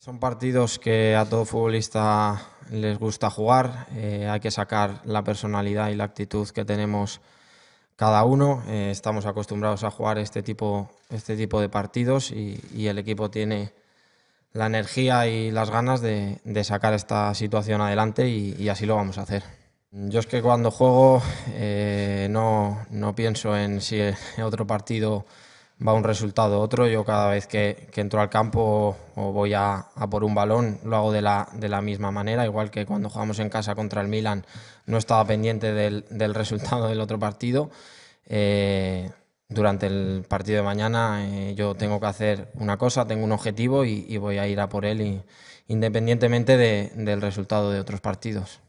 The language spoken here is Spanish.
Son partidos que a todo futbolista les gusta jugar. Eh, hay que sacar la personalidad y la actitud que tenemos cada uno. Eh, estamos acostumbrados a jugar este tipo, este tipo de partidos y, el equipo tiene la energía y las ganas de, sacar esta situación adelante y, así lo vamos a hacer. Yo es que cuando juego eh, no, no pienso en si otro partido va un resultado otro. Yo cada vez que, entro al campo o, voy a, por un balón, lo hago de la, de la, misma manera, igual que cuando jugamos en casa contra el Milan, no estaba pendiente del, resultado del otro partido. Eh, durante el partido de mañana eh, yo tengo que hacer una cosa, tengo un objetivo y, voy a ir a por él independientemente del resultado de otros partidos.